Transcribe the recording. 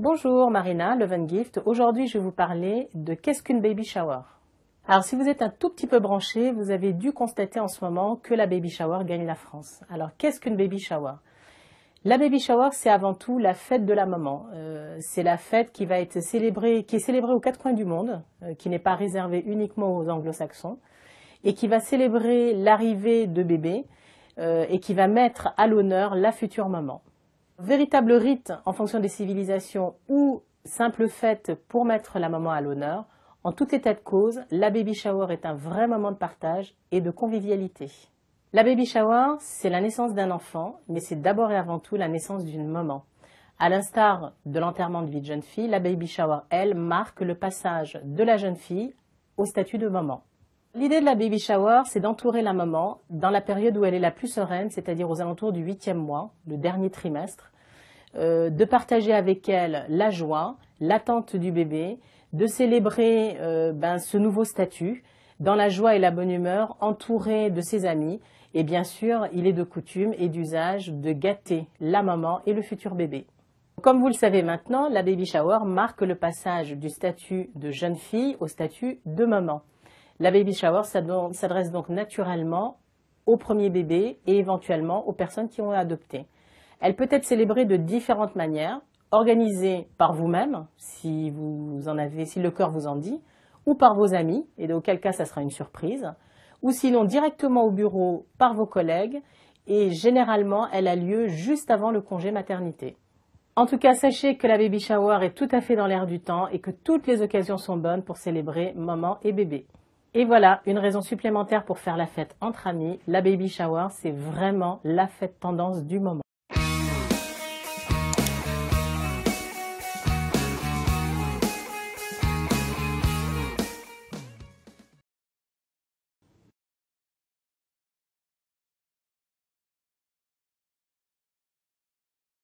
Bonjour Marina Levengift, aujourd'hui je vais vous parler de qu'est-ce qu'une baby shower. Alors si vous êtes un tout petit peu branché, vous avez dû constater en ce moment que la baby shower gagne la France. Alors qu'est-ce qu'une baby shower La baby shower c'est avant tout la fête de la maman. Euh, c'est la fête qui va être célébrée, qui est célébrée aux quatre coins du monde, euh, qui n'est pas réservée uniquement aux anglo-saxons, et qui va célébrer l'arrivée de bébés euh, et qui va mettre à l'honneur la future maman. Véritable rite en fonction des civilisations ou simple fête pour mettre la maman à l'honneur, en tout état de cause, la baby shower est un vrai moment de partage et de convivialité. La baby shower, c'est la naissance d'un enfant, mais c'est d'abord et avant tout la naissance d'une maman. À l'instar de l'enterrement de vie de jeune fille, la baby shower, elle, marque le passage de la jeune fille au statut de maman. L'idée de la baby shower, c'est d'entourer la maman dans la période où elle est la plus sereine, c'est-à-dire aux alentours du huitième mois, le dernier trimestre, euh, de partager avec elle la joie, l'attente du bébé, de célébrer euh, ben, ce nouveau statut dans la joie et la bonne humeur, entourée de ses amis. Et bien sûr, il est de coutume et d'usage de gâter la maman et le futur bébé. Comme vous le savez maintenant, la baby shower marque le passage du statut de jeune fille au statut de maman. La baby shower s'adresse donc naturellement au premier bébé et éventuellement aux personnes qui ont adopté. Elle peut être célébrée de différentes manières, organisée par vous-même, si vous en avez, si le cœur vous en dit, ou par vos amis, et dans auquel cas ça sera une surprise, ou sinon directement au bureau par vos collègues, et généralement elle a lieu juste avant le congé maternité. En tout cas, sachez que la baby shower est tout à fait dans l'air du temps et que toutes les occasions sont bonnes pour célébrer maman et bébé. Et voilà, une raison supplémentaire pour faire la fête entre amis, la baby shower, c'est vraiment la fête tendance du moment.